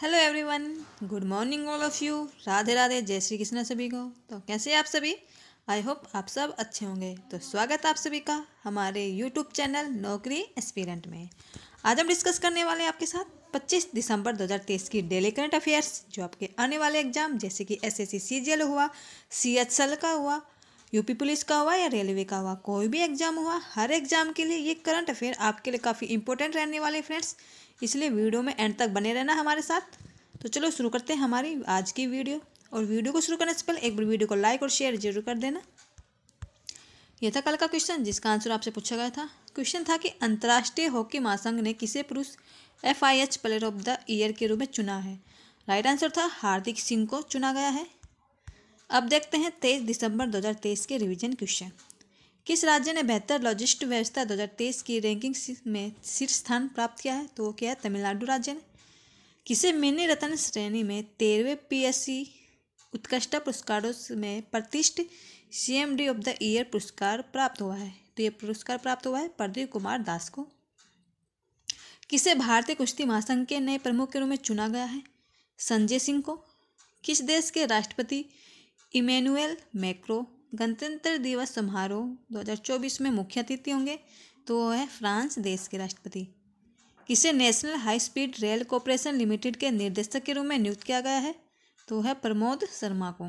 hello everyone good morning all of you Radhe Radhe जय श्री कृष्ण सभी को तो कैसे आप सभी आई होप आप सब अच्छे होंगे तो स्वागत आप सभी का हमारे यूट्यूब चैनल नौकरी एक्सपीरियंट में आज हम डिस्कस करने वाले हैं आपके साथ 25 दिसंबर 2023 की डेली करंट अफेयर्स जो आपके आने वाले एग्जाम जैसे कि एस एस सी हुआ सी का हुआ यूपी पुलिस का हुआ या रेलवे का हुआ कोई भी एग्जाम हुआ हर एग्जाम के लिए ये करंट अफेयर आपके लिए काफ़ी इंपॉर्टेंट रहने वाले फ्रेंड्स इसलिए वीडियो में एंड तक बने रहना हमारे साथ तो चलो शुरू करते हैं हमारी आज की वीडियो और वीडियो को शुरू करने से पहले एक बार वीडियो को लाइक और शेयर जरूर कर देना यह था कल का क्वेश्चन जिसका आंसर आपसे पूछा गया था क्वेश्चन था कि अंतर्राष्ट्रीय हॉकी महासंघ ने किसे पुरुष F I H player of the year के रूप में चुना है राइट आंसर था हार्दिक सिंह को चुना गया है अब देखते हैं तेईस दिसंबर 2023 के रिवीजन क्वेश्चन किस राज्य ने बेहतर लॉजिस्ट व्यवस्था 2023 की रैंकिंग में शीर्ष स्थान प्राप्त किया है तो वो क्या है तमिलनाडु राज्य ने किसे मिनी रत्न श्रेणी में तेरहवें पीएससी उत्कृष्ट पुरस्कारों में प्रतिष्ठित सीएमडी ऑफ द ईयर पुरस्कार प्राप्त हुआ है तो ये पुरस्कार प्राप्त हुआ है प्रदीप कुमार दास को किसे भारतीय कुश्ती महासंघ के नए प्रमुख के रूप में चुना गया है संजय सिंह को किस देश के राष्ट्रपति इमेनुअल मैक्रो गणतंत्र दिवस समारोह 2024 में मुख्य अतिथि होंगे तो वो है फ्रांस देश के राष्ट्रपति किसे national high speed rail corporation limited के निर्देशक के रूप में नियुक्त किया गया है तो है प्रमोद शर्मा को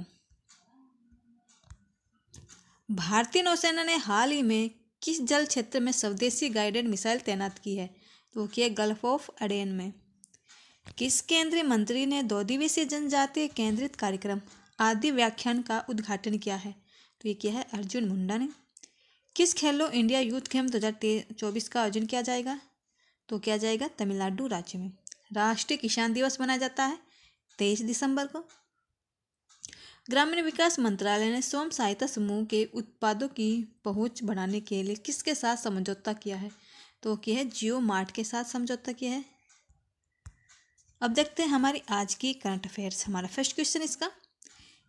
भारतीय नौसेना ने हाल ही में किस जल क्षेत्र में स्वदेशी गाइडेड मिसाइल तैनात की है तो की गल्फ ऑफ अडेन में किस केंद्रीय मंत्री ने दो दिवसीय जनजातीय केंद्रित कार्यक्रम आदि व्याख्यान का उद्घाटन किया है तो ये किया है अर्जुन मुंडा ने किस खेलो इंडिया यूथ गेम दो हज़ार चौबीस का आयोजन किया जाएगा तो किया जाएगा तमिलनाडु राज्य में राष्ट्रीय किसान दिवस मनाया जाता है तेईस दिसंबर को ग्रामीण विकास मंत्रालय ने स्वयं सहायता समूह के उत्पादों की पहुंच बढ़ाने के लिए किसके साथ समझौता किया है तो किया है जियो मार्ट के साथ समझौता किया है अब देखते हैं हमारी आज की करंट अफेयर्स हमारा फर्स्ट क्वेश्चन इसका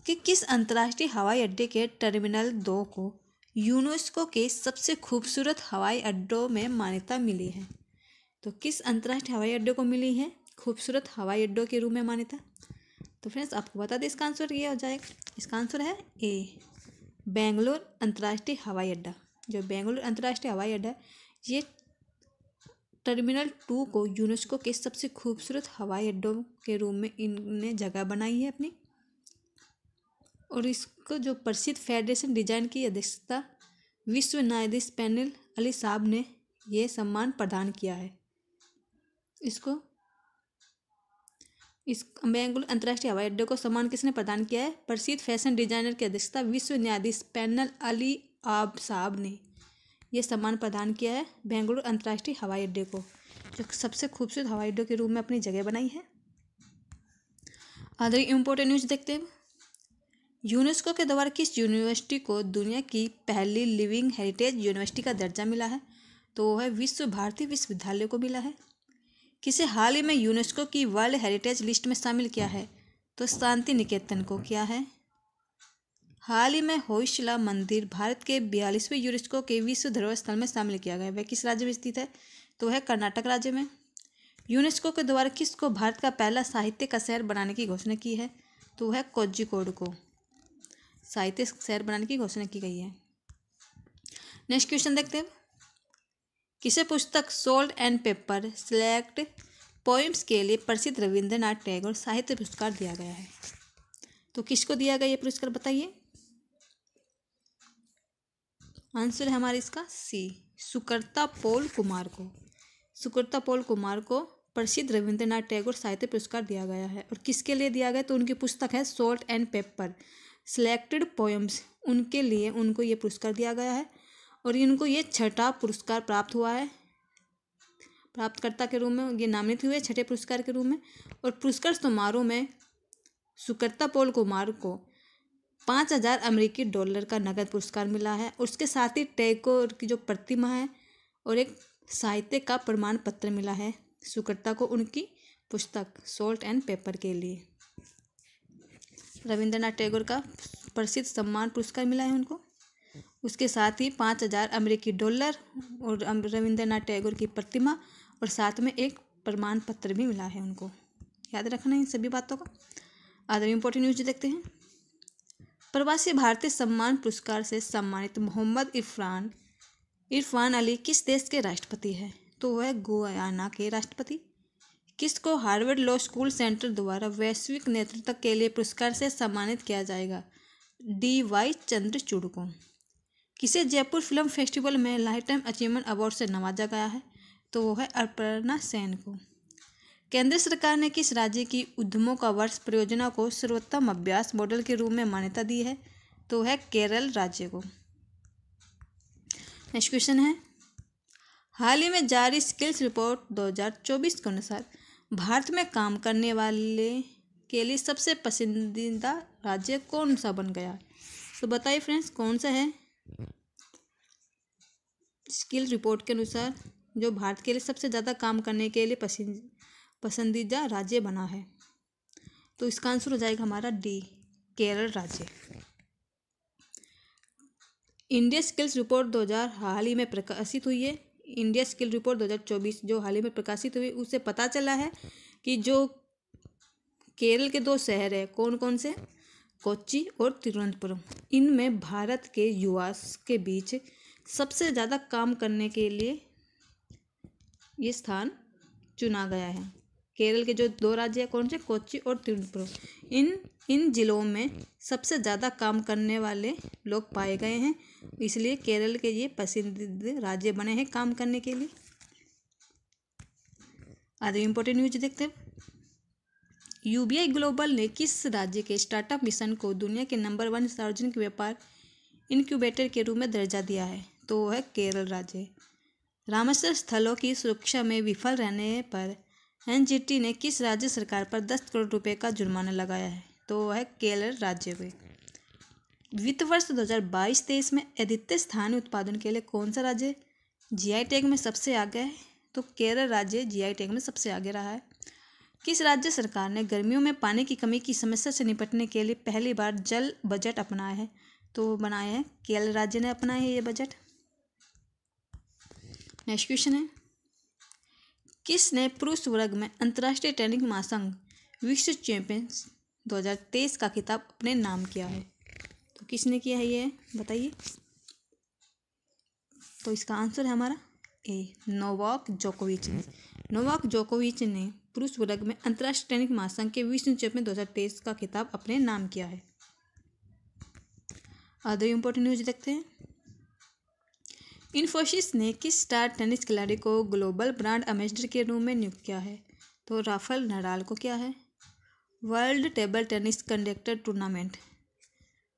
कि किस अंतर्राष्ट्रीय हवाई अड्डे के टर्मिनल दो को यूनेस्को के सबसे खूबसूरत हवाई अड्डों में मान्यता मिली है तो किस अंतर्राष्ट्रीय हवाई अड्डे को मिली है खूबसूरत हवाई अड्डों के रूप में मान्यता तो फ्रेंड्स आपको बता दें इसका आंसर ये हो जाएगा इसका आंसर है ए बेंगलोर अंतर्राष्ट्रीय हवाई अड्डा जो बेंगलोर अंतर्राष्ट्रीय हवाई अड्डा है ये टर्मिनल टू को यूनेस्को के सबसे खूबसूरत हवाई अड्डों के रूप में इनने जगह बनाई है अपनी और इसको जो प्रसिद्ध फेडरेशन डिजाइन की अध्यक्षता विश्व न्यायाधीश पैनल अली साहब ने यह सम्मान प्रदान किया है इसको इस बेंगलुरु अंतर्राष्ट्रीय हवाई अड्डे को सम्मान किसने प्रदान किया है प्रसिद्ध फैशन डिजाइनर की अध्यक्षता विश्व न्यायाधीश पैनल अली आब साहब ने यह सम्मान प्रदान किया है बेंगलुरु अंतर्राष्ट्रीय हवाई अड्डे को जो सबसे खूबसूरत हवाई अड्डे के रूप में अपनी जगह बनाई है अदर इम्पोर्टेंट न्यूज़ देखते हैं यूनेस्को के द्वारा किस यूनिवर्सिटी को दुनिया की पहली लिविंग हेरिटेज यूनिवर्सिटी का दर्जा मिला है तो वो है विश्व भारती विश्वविद्यालय को मिला है किसे हाल ही में यूनेस्को की वर्ल्ड हेरिटेज लिस्ट में शामिल किया है तो शांति निकेतन को किया है हाल ही में होशिला मंदिर भारत के बयालीसवें यूनेस्को के विश्व धरोहर स्थल में शामिल किया गया वह किस राज्य में स्थित है तो वह कर्नाटक राज्य में यूनेस्को के द्वारा किसको भारत का पहला साहित्य का शहर बनाने की घोषणा की है तो वह कोजिकोड को साहित्य शहर बनाने की घोषणा की गई है नेक्स्ट क्वेश्चन देखते हैं किसे पुस्तक salt and pepper select poems के लिए प्रसिद्ध रविंद्रनाथ टैगोर साहित्य पुरस्कार दिया गया है तो किसको दिया गया ये पुरस्कार बताइए आंसर है हमारे इसका सी सुकर्ता पोल कुमार को सुकर्ता पोल कुमार को प्रसिद्ध रविंद्रनाथ टैगोर साहित्य पुरस्कार दिया गया है और किसके लिए दिया गया तो उनकी पुस्तक है salt and pepper selected poems उनके लिए उनको ये पुरस्कार दिया गया है और इनको ये छठा पुरस्कार प्राप्त हुआ है प्राप्तकर्ता के रूप में ये नामित हुए छठे पुरस्कार के रूप में और पुरस्कार समारोह में सुकर्ता पोल कुमार को पाँच हज़ार अमरीकी डॉलर का नगद पुरस्कार मिला है उसके साथ ही टैगोर की जो प्रतिमा है और एक साहित्य का प्रमाण पत्र मिला है सुकर्ता को उनकी पुस्तक सोल्ट एंड पेपर के लिए रविंद्रनाथ टैगोर का प्रसिद्ध सम्मान पुरस्कार मिला है उनको उसके साथ ही पाँच हज़ार अमेरिकी डॉलर और रविंद्रनाथ टैगोर की प्रतिमा और साथ में एक प्रमाण पत्र भी मिला है उनको याद रखना इन सभी बातों का आदमी इम्पोर्टेंट न्यूज देखते हैं प्रवासी भारतीय सम्मान पुरस्कार से सम्मानित मोहम्मद इरफान इरफान अली किस देश के राष्ट्रपति हैं तो वह गोयाना के राष्ट्रपति किसको हार्वर्ड लॉ स्कूल सेंटर द्वारा वैश्विक नेतृत्व के लिए पुरस्कार से सम्मानित किया जाएगा डी वाई चंद्रचूड़ को किसे जयपुर फिल्म फेस्टिवल में लाइफ टाइम अचीवमेंट अवार्ड से नवाजा गया है तो वो है अर्पणा सेन को केंद्र सरकार ने किस राज्य की उद्यमों का वर्ष परियोजना को सर्वोत्तम अभ्यास मॉडल के रूप में मान्यता दी है तो है केरल राज्य को नेक्स्ट क्वेश्चन है हाल ही में जारी स्किल्स रिपोर्ट 2024 के अनुसार भारत में काम करने वाले के लिए सबसे पसंदीदा राज्य कौन सा बन गया है तो बताइए फ्रेंड्स कौन सा है स्किल रिपोर्ट के अनुसार जो भारत के लिए सबसे ज़्यादा काम करने के लिए पसंद पसंदीदा राज्य बना है तो इसका आंसर हो जाएगा हमारा डी केरल राज्य इंडिया स्किल्स रिपोर्ट 2000 हाल ही में प्रकाशित हुई है इंडिया स्किल रिपोर्ट 2024 जो हाल ही में प्रकाशित हुई उससे पता चला है कि जो केरल के दो शहर हैं कौन कौन से कोच्चि और तिरुवनंतपुरम इनमें भारत के युवा के बीच सबसे ज़्यादा काम करने के लिए ये स्थान चुना गया है केरल के जो दो राज्य हैं कौन से कोच्चि और तिरुपुर इन इन जिलों में सबसे ज़्यादा काम करने वाले लोग पाए गए हैं इसलिए केरल के ये पसंदीदा राज्य बने हैं काम करने के लिए आदि इम्पोर्टेंट न्यूज देखते हैं यूबीआई ग्लोबल ने किस राज्य के स्टार्टअप मिशन को दुनिया के नंबर वन सार्वजनिक व्यापार इनक्यूबेटर के रूप में दर्जा दिया है तो वह है केरल राज्य रामेश्वर स्थलों की सुरक्षा में विफल रहने पर एनजीटी ने किस राज्य सरकार पर दस करोड़ रुपए का जुर्माना लगाया है तो वह है केरल राज्य पे वित्त वर्ष 2022 तेईस में अद्वितीय स्थानीय उत्पादन के लिए कौन सा राज्य जीआई टैग में सबसे आगे है तो केरल राज्य जीआई टैग में सबसे आगे रहा है किस राज्य सरकार ने गर्मियों में पानी की कमी की समस्या से निपटने के लिए पहली बार जल बजट अपनाया है तो बनाया है केरल राज्य ने अपनाया है ये बजट नेक्स्ट क्वेश्चन है किसने पुरुष वर्ग में अंतर्राष्ट्रीय टेनिस महासंघ विश्व चैंपियंस 2023 का खिताब अपने नाम किया है तो किसने किया है ये बताइए तो इसका आंसर है हमारा ए नोवाक जोकोविच ने नोवाक जोकोविच ने पुरुष वर्ग में अंतर्राष्ट्रीय टेनिस महासंघ के विश्व चैंपियन दो का खिताब अपने नाम किया है अदर इम्पोर्टेंट न्यूज देखते हैं इन्फोसिस ने किस स्टार टेनिस खिलाड़ी को ग्लोबल ब्रांड एम्बेसडर के रूप में नियुक्त किया है तो राफेल नडाल को क्या है world table tennis contender tournament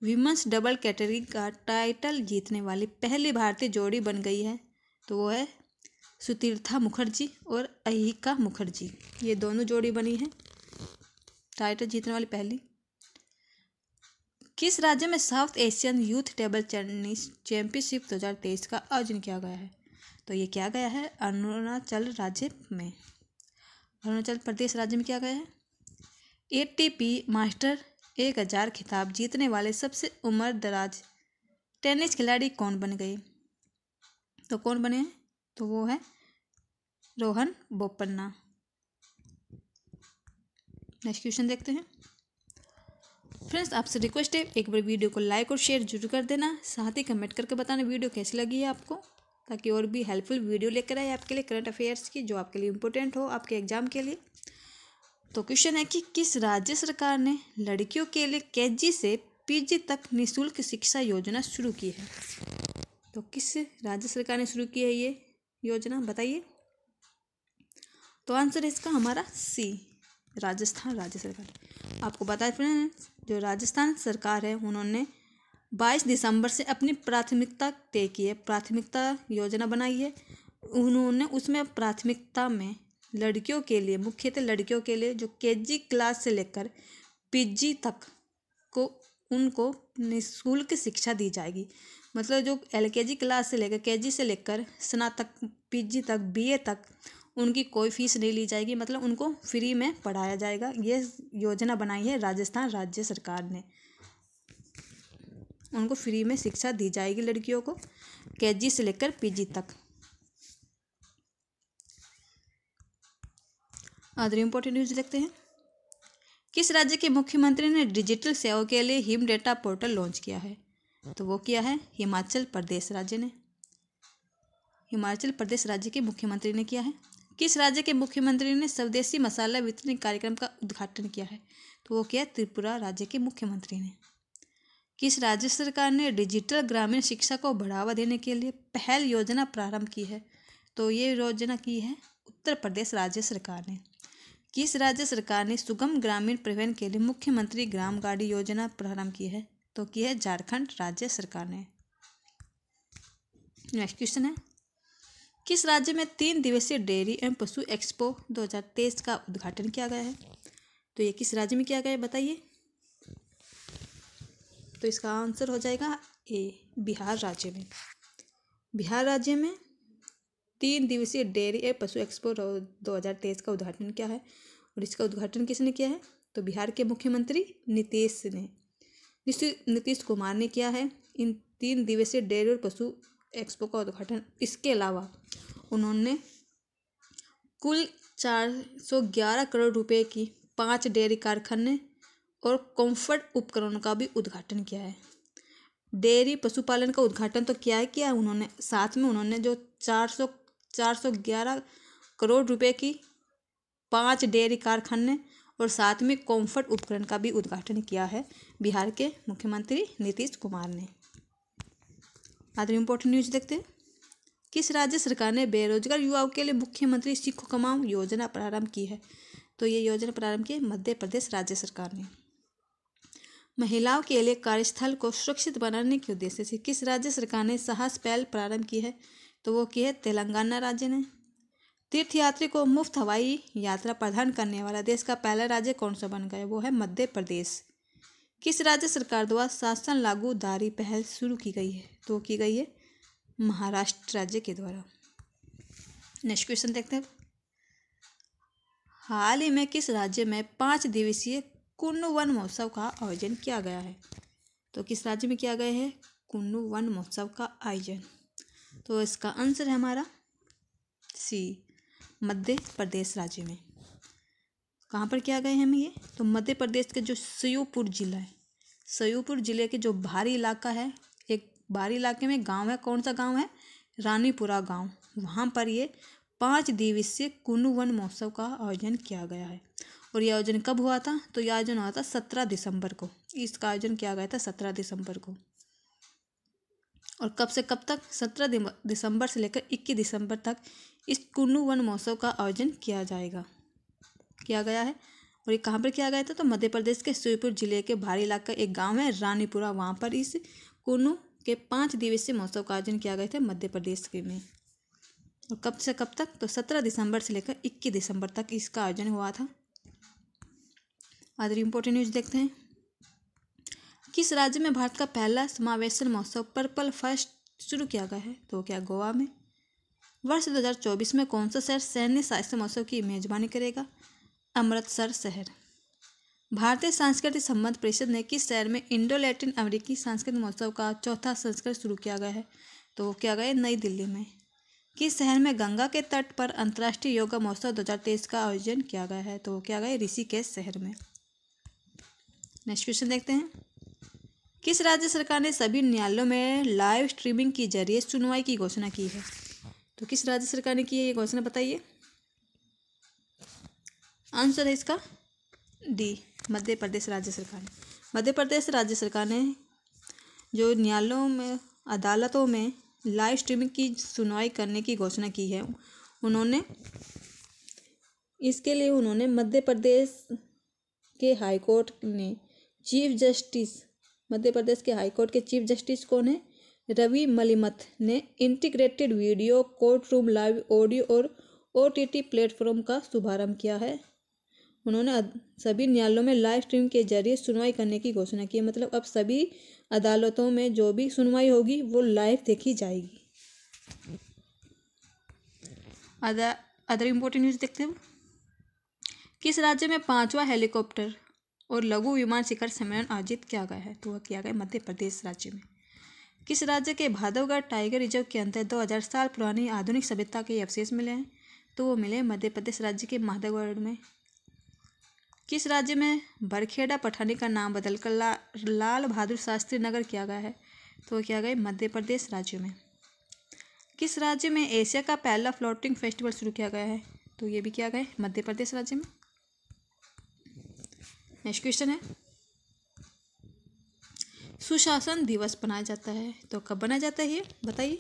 women's double category का टाइटल जीतने वाली पहली भारतीय जोड़ी बन गई है तो वो है सुतीर्था मुखर्जी और अहिका मुखर्जी ये दोनों जोड़ी बनी है टाइटल जीतने वाली पहली किस राज्य में South Asian youth table tennis championship 2023 का आयोजन किया गया है तो ये क्या गया है अरुणाचल राज्य में अरुणाचल प्रदेश राज्य में क्या गया है पी मास्टर एक हज़ार खिताब जीतने वाले सबसे उम्र दराज टेनिस खिलाड़ी कौन बन गए तो कौन बने तो वो है रोहन बोपन्ना नेक्स्ट क्वेश्चन देखते हैं फ्रेंड्स आपसे रिक्वेस्ट है एक बार वीडियो को लाइक और शेयर जरूर कर देना साथ ही कमेंट करके बताना वीडियो कैसी लगी है आपको ताकि और भी हेल्पफुल वीडियो लेकर आए आपके लिए करंट अफेयर्स की जो आपके लिए इम्पोर्टेंट हो आपके एग्जाम के लिए तो क्वेश्चन है कि किस राज्य सरकार ने लड़कियों के लिए के से पीजी तक निःशुल्क शिक्षा योजना शुरू की है तो किस राज्य सरकार ने शुरू की है ये योजना बताइए तो आंसर है इसका हमारा सी राजस्थान राज्य सरकार आपको बताए फ्रेंड्स जो राजस्थान सरकार है उन्होंने बाईस दिसंबर से अपनी प्राथमिकता तय की है प्राथमिकता योजना बनाई है उन्होंने उसमें प्राथमिकता में लड़कियों के लिए मुख्यतः लड़कियों के लिए जो के क्लास से लेकर पी तक को उनको निःशुल्क शिक्षा दी जाएगी मतलब जो एलकेजी क्लास से लेकर केजी से लेकर स्नातक पीजी तक बीए तक उनकी कोई फीस नहीं ली जाएगी मतलब उनको फ्री में पढ़ाया जाएगा ये योजना बनाई है राजस्थान राज्य सरकार ने उनको फ्री में शिक्षा दी जाएगी लड़कियों को के से लेकर पीजी तक अदर इम्पोर्टेंट न्यूज देखते हैं किस राज्य के मुख्यमंत्री ने डिजिटल सेवाओं के लिए हिम डेटा पोर्टल लॉन्च किया है तो वो किया है हिमाचल प्रदेश राज्य ने हिमाचल प्रदेश राज्य के मुख्यमंत्री ने किया है किस राज्य के मुख्यमंत्री ने स्वदेशी मसाला वितरण कार्यक्रम का उद्घाटन किया है तो वो किया त्रिपुरा राज्य के मुख्यमंत्री ने किस राज्य सरकार ने डिजिटल ग्रामीण शिक्षा को बढ़ावा देने के लिए पहल योजना प्रारंभ की है तो ये योजना की है उत्तर प्रदेश राज्य सरकार ने किस राज्य सरकार ने सुगम ग्रामीण परिवहन के लिए मुख्यमंत्री ग्राम गाड़ी योजना प्रारंभ की है तो की है झारखंड राज्य सरकार ने नेक्स्ट क्वेश्चन है किस राज्य में तीन दिवसीय डेयरी एवं पशु एक्सपो 2023 का उद्घाटन किया गया है तो ये किस राज्य में किया गया है बताइए तो इसका आंसर हो जाएगा ए बिहार राज्य में बिहार राज्य में तीन दिवसीय डेयरी एवं पशु एक्सपो 2023 का उद्घाटन किया है और इसका उद्घाटन किसने किया है तो बिहार के मुख्यमंत्री नीतीश ने नीतीश कुमार ने किया है इन तीन दिवसीय डेयरी और पशु एक्सपो का उद्घाटन इसके अलावा उन्होंने कुल चार सौ ग्यारह करोड़ रुपए की पांच डेयरी कारखाने और कंफर्ट उपकरणों का भी उद्घाटन किया है डेयरी पशुपालन का उद्घाटन तो किया है किया उन्होंने साथ में उन्होंने जो चार सौ चार सौ ग्यारह करोड़ रुपए की पांच डेयरी कारखाने और साथ में कॉम्फर्ट उपकरण का भी उद्घाटन किया है बिहार के मुख्यमंत्री नीतीश कुमार ने आदमी इम्पोर्टेंट न्यूज देखते हैं किस राज्य सरकार ने बेरोजगार युवाओं के लिए मुख्यमंत्री सिख कमाऊँ योजना प्रारंभ की है तो ये योजना प्रारंभ की है मध्य प्रदेश राज्य सरकार ने महिलाओं के लिए कार्यस्थल को सुरक्षित बनाने के उद्देश्य से किस राज्य सरकार ने साहस पहल प्रारंभ की है तो वो की है तेलंगाना राज्य ने तीर्थयात्री को मुफ्त हवाई यात्रा प्रदान करने वाला देश का पहला राज्य कौन सा बन गया वो है मध्य प्रदेश किस राज्य सरकार द्वारा शासन लागू दारी पहल शुरू की गई है तो की गई है महाराष्ट्र राज्य के द्वारा नेक्स्ट क्वेश्चन देखते हैं हाल ही में किस राज्य में पाँच दिवसीय कुन्नु वन महोत्सव का आयोजन किया गया है तो किस राज्य में किया गया है कुन्नु वन महोत्सव का आयोजन तो इसका आंसर है हमारा सी मध्य प्रदेश राज्य में कहाँ पर क्या गए हम ये तो मध्य प्रदेश के जो सयोपुर जिला है सयोपुर जिले के जो भारी इलाका है एक भारी इलाके में गांव है कौन सा गांव है रानीपुरा गांव वहाँ पर ये पाँच दिवसीय कुनू वन महोत्सव का आयोजन किया गया है और ये आयोजन कब हुआ था तो यह आयोजन हुआ था सत्रह दिसंबर को इसका आयोजन किया गया था सत्रह दिसंबर को और कब से कब तक सत्रह दिसंबर से लेकर इक्कीस दिसंबर तक इस कुन्नू वन महोत्सव का आयोजन किया जाएगा किया गया है और ये कहाँ पर किया गया था तो मध्य प्रदेश के श्योपुर जिले के भारी इलाका एक गांव है रानीपुरा वहाँ पर इस कुनू के पाँच दिवसीय महोत्सव का आयोजन किया गया था मध्य प्रदेश के में और कब से कब तक तो सत्रह दिसंबर से लेकर इक्कीस दिसंबर तक इसका आयोजन हुआ था अदर इम्पोर्टेंट न्यूज देखते हैं किस राज्य में भारत का पहला समावेशन महोत्सव पर्पल फर्स्ट शुरू किया गया है तो क्या गोवा में वर्ष 2024 में कौन सा शहर सैन्य साहित्य महोत्सव की मेजबानी करेगा अमृतसर शहर भारतीय सांस्कृतिक संबंध परिषद ने किस शहर में इंडो लैटिन अमेरिकी सांस्कृतिक महोत्सव का चौथा संस्करण शुरू किया गया है तो वो किया गया नई दिल्ली में किस शहर में गंगा के तट पर अंतर्राष्ट्रीय योगा महोत्सव दो का आयोजन किया गया है तो वो किया गया ऋषिकेश शहर में नेक्स्ट क्वेश्चन देखते हैं किस राज्य सरकार ने सभी न्यायालयों में लाइव स्ट्रीमिंग के जरिए सुनवाई की घोषणा की है तो किस राज्य सरकार ने की है ये घोषणा बताइए आंसर है इसका डी मध्य प्रदेश राज्य सरकार ने मध्य प्रदेश राज्य सरकार ने जो न्यायालयों में अदालतों में लाइव स्ट्रीमिंग की सुनवाई करने की घोषणा की है उन्होंने इसके लिए उन्होंने मध्य प्रदेश के हाईकोर्ट ने चीफ जस्टिस मध्य प्रदेश के हाईकोर्ट के चीफ जस्टिस कौन है रवि मलिमथ ने integrated video court room live audio और ओ टी प्लेटफॉर्म का शुभारंभ किया है उन्होंने सभी न्यायालयों में लाइव स्ट्रीम के जरिए सुनवाई करने की घोषणा की मतलब अब सभी अदालतों में जो भी सुनवाई होगी वो लाइव देखी जाएगी अदर अदर इम्पोर्टेंट न्यूज़ देखते हो किस राज्य में पांचवा हेलीकॉप्टर और लघु विमान शिखर सम्मेलन आयोजित किया गया है तो वह किया गया मध्य प्रदेश राज्य में किस राज्य के भादवगढ़ टाइगर रिजर्व के अंतर्गत दो हजार साल पुरानी आधुनिक सभ्यता के अवशेष मिले हैं तो वो मिले मध्य प्रदेश राज्य के माधवगढ़ में किस राज्य में बरखेड़ा पठानी का नाम बदलकर ला लाल बहादुर शास्त्री नगर किया गया है तो किया गया मध्य प्रदेश राज्य में किस राज्य में एशिया का पहला फ्लोटिंग फेस्टिवल शुरू किया गया है तो ये भी किया गया मध्य प्रदेश राज्य में नेक्स्ट क्वेश्चन है सुशासन दिवस मनाया जाता है तो कब मनाया जाता है ये बताइए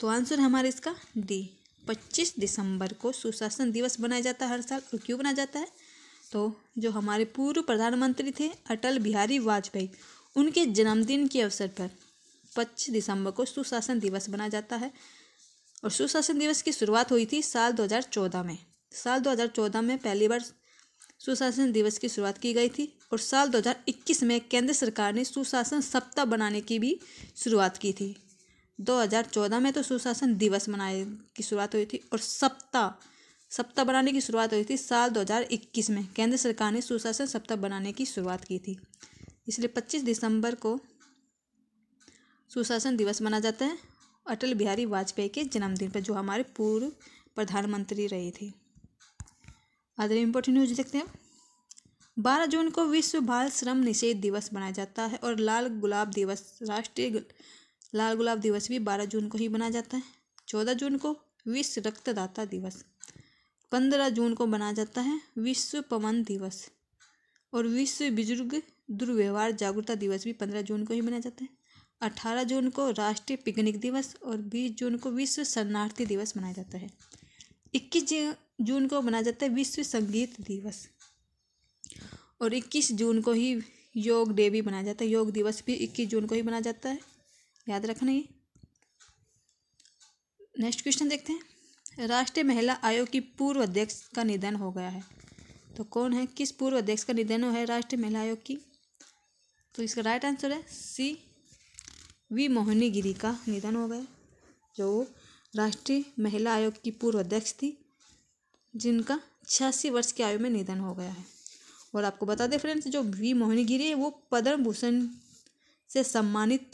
तो आंसर हमारे इसका डी पच्चीस दिसंबर को सुशासन दिवस मनाया जाता है हर साल और क्यों मनाया जाता है तो जो हमारे पूर्व प्रधानमंत्री थे अटल बिहारी वाजपेयी उनके जन्मदिन के अवसर पर पच्चीस दिसंबर को सुशासन दिवस मनाया जाता है और सुशासन दिवस की शुरुआत हुई थी साल 2014 में साल 2014 में पहली बार सुशासन दिवस की शुरुआत की गई थी और साल 2021 में केंद्र सरकार ने सुशासन सप्ताह बनाने की भी शुरुआत की थी 2014 में तो सुशासन दिवस मनाने की शुरुआत हुई थी और सप्ताह सप्ताह बनाने की शुरुआत हुई थी साल 2021 में केंद्र सरकार ने सुशासन सप्ताह बनाने की शुरुआत की थी इसलिए 25 दिसंबर को सुशासन दिवस मनाया जाता है अटल बिहारी वाजपेयी के जन्मदिन पर जो हमारे पूर्व प्रधानमंत्री रहे थे अदर इम्पोर्टेंट न्यूज देखते हैं बारह जून को विश्व बाल श्रम निषेध दिवस मनाया जाता है और लाल गुलाब दिवस राष्ट्रीय लाल गुलाब दिवस भी बारह जून को ही मनाया जाता है चौदह जून को विश्व रक्तदाता दिवस पंद्रह जून को मनाया जाता है विश्व पवन दिवस और विश्व बुजुर्ग दुर्व्यवहार जागरूकता दिवस भी पंद्रह जून को ही मनाया जाता है अठारह जून को राष्ट्रीय पिकनिक दिवस और बीस जून को विश्व शरणार्थी दिवस मनाया जाता है इक्कीस जून को मनाया जाता है विश्व संगीत दिवस और इक्कीस जून को ही योग डे भी मनाया जाता है योग दिवस भी इक्कीस जून को ही मनाया जाता है याद रखना ये नेक्स्ट क्वेश्चन देखते हैं राष्ट्रीय महिला आयोग की पूर्व अध्यक्ष का निधन हो गया है तो कौन है किस पूर्व अध्यक्ष का निधन है राष्ट्रीय महिला आयोग की तो इसका राइट आंसर है सी वी मोहिनी गिरी का निधन हो गया जो राष्ट्रीय महिला आयोग की पूर्व अध्यक्ष थी जिनका छियासी वर्ष की आयु में निधन हो गया है और आपको बता दें फ्रेंड्स जो वी मोहिनी गिरी है वो पद्म भूषण से सम्मानित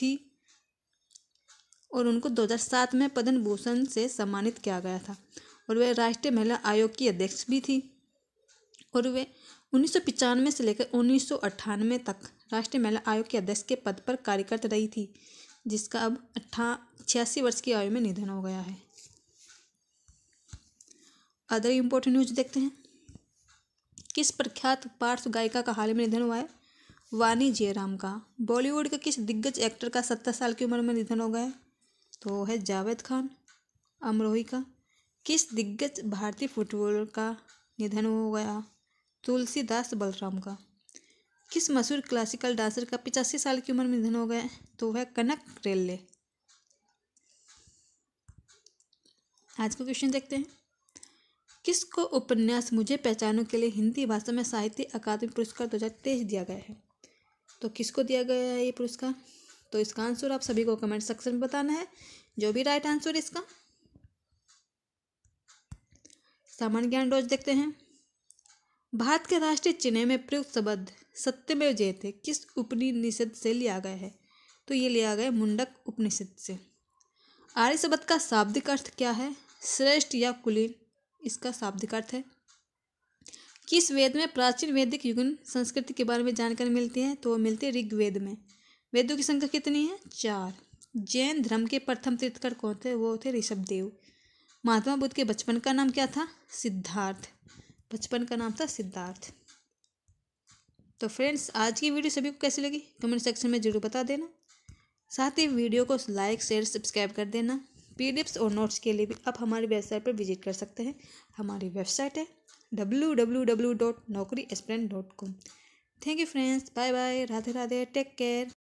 थी और उनको 2007 में पद्म भूषण से सम्मानित किया गया था और वे राष्ट्रीय महिला आयोग की अध्यक्ष भी थी और वे उन्नीस से लेकर उन्नीस तक राष्ट्रीय महिला आयोग के अध्यक्ष के पद पर कार्य रही थी जिसका अब अट्ठा छियासी वर्ष की आयु में निधन हो गया है अदर इम्पोर्टेंट न्यूज देखते हैं किस प्रख्यात पार्श्व गायिका का हाल में निधन हुआ है वानी जयराम का बॉलीवुड के किस दिग्गज एक्टर का सत्तर साल की उम्र में निधन हो गया है तो वो है जावेद खान अमरोही का किस दिग्गज भारतीय फुटबॉलर का निधन हो गया तुलसीदास बलराम का किस मशहूर क्लासिकल डांसर का पिचासी साल की उम्र में निधन हो गया तो वह कनक रेल्ले आज का क्वेश्चन देखते हैं किसको उपन्यास मुझे पहचानों के लिए हिंदी भाषा में साहित्य अकादमी पुरस्कार दो हज़ार तेईस दिया गया है तो किसको दिया गया है ये पुरस्कार तो इसका आंसर आप सभी को कमेंट सेक्शन में बताना है जो भी राइट आंसर इसका सामान्य ज्ञान रोज देखते हैं भारत के राष्ट्रीय चिन्ह में प्रयुक्त शब्द सत्यमेव जयते किस उपनिषद से लिया गया है तो ये लिया गया मुंडक उपनिषद से आर्य शब्द का शाब्दिक अर्थ क्या है श्रेष्ठ या कुलीन इसका शाब्दिक अर्थ है किस वेद में प्राचीन वैदिक युगन संस्कृति के बारे में जानकारी मिलती है तो वो मिलती है ऋग्वेद में वेदों की संख्या कितनी है चार जैन धर्म के प्रथम तीर्थकर कौन थे वो थे ऋषभ देव महात्मा बुद्ध के बचपन का नाम क्या था सिद्धार्थ बचपन का नाम था सिद्धार्थ तो फ्रेंड्स आज की वीडियो सभी को कैसी लगी कमेंट सेक्शन में ज़रूर बता देना साथ ही वीडियो को लाइक शेयर सब्सक्राइब कर देना पी और नोट्स के लिए भी आप हमारी वेबसाइट पर विजिट कर सकते हैं हमारी वेबसाइट है W W W dot Naukri dot com thank you friends bye bye Radhe Radhe take care